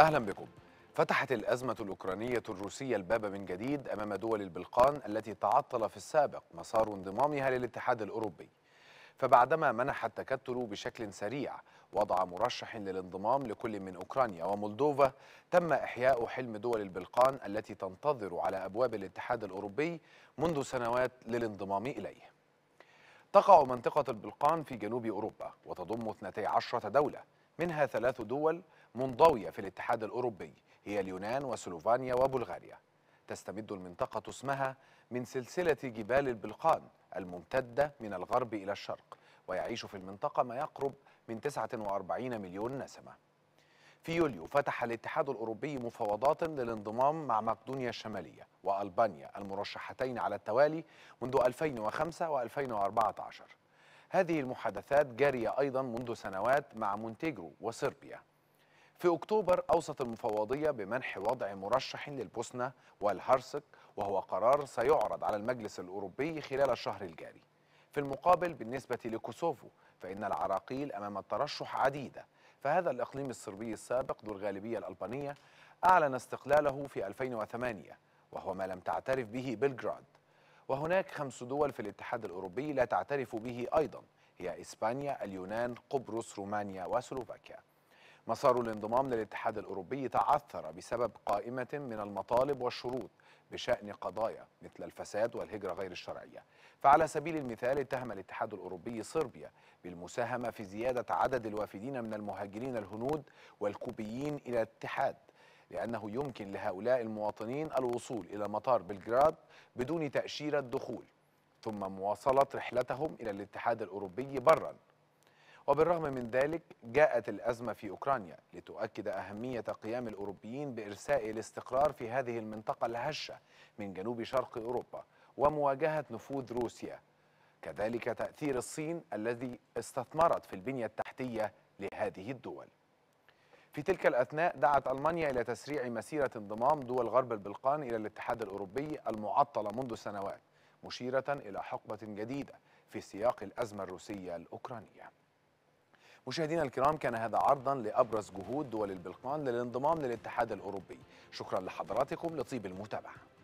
أهلا بكم فتحت الأزمة الأوكرانية الروسية الباب من جديد أمام دول البلقان التي تعطل في السابق مسار انضمامها للاتحاد الأوروبي فبعدما منح التكتل بشكل سريع وضع مرشح للانضمام لكل من أوكرانيا ومولدوفا تم إحياء حلم دول البلقان التي تنتظر على أبواب الاتحاد الأوروبي منذ سنوات للانضمام إليه تقع منطقة البلقان في جنوب أوروبا وتضم 12 دولة منها ثلاث دول منضوية في الاتحاد الأوروبي هي اليونان وسلوفانيا وبلغاريا تستمد المنطقة اسمها من سلسلة جبال البلقان الممتدة من الغرب إلى الشرق ويعيش في المنطقة ما يقرب من 49 مليون نسمة في يوليو فتح الاتحاد الأوروبي مفاوضات للانضمام مع مقدونيا الشمالية وألبانيا المرشحتين على التوالي منذ 2005 و2014 هذه المحادثات جارية أيضا منذ سنوات مع مونتيجرو وصربيا في أكتوبر أوصت المفوضية بمنح وضع مرشح للبوسنة والهرسك وهو قرار سيعرض على المجلس الأوروبي خلال الشهر الجاري في المقابل بالنسبة لكوسوفو فإن العراقيل أمام الترشح عديدة فهذا الإقليم الصربي السابق ذو الغالبية الألبانية أعلن استقلاله في 2008 وهو ما لم تعترف به بلغراد وهناك خمس دول في الاتحاد الأوروبي لا تعترف به أيضا هي إسبانيا، اليونان، قبرص، رومانيا وسلوفاكيا مسار الانضمام للاتحاد الأوروبي تعثر بسبب قائمة من المطالب والشروط بشأن قضايا مثل الفساد والهجرة غير الشرعية فعلى سبيل المثال اتهم الاتحاد الأوروبي صربيا بالمساهمة في زيادة عدد الوافدين من المهاجرين الهنود والكوبيين إلى الاتحاد لأنه يمكن لهؤلاء المواطنين الوصول إلى مطار بلغراد بدون تأشيرة دخول ثم مواصلة رحلتهم إلى الاتحاد الأوروبي برا وبالرغم من ذلك جاءت الأزمة في أوكرانيا لتؤكد أهمية قيام الأوروبيين بإرساء الاستقرار في هذه المنطقة الهشة من جنوب شرق أوروبا ومواجهة نفوذ روسيا كذلك تأثير الصين الذي استثمرت في البنية التحتية لهذه الدول في تلك الأثناء دعت ألمانيا إلى تسريع مسيرة انضمام دول غرب البلقان إلى الاتحاد الأوروبي المعطلة منذ سنوات مشيرة إلى حقبة جديدة في سياق الأزمة الروسية الأوكرانية مشاهدينا الكرام كان هذا عرضا لأبرز جهود دول البلقان للانضمام للاتحاد الأوروبي شكرا لحضراتكم لطيب المتابعة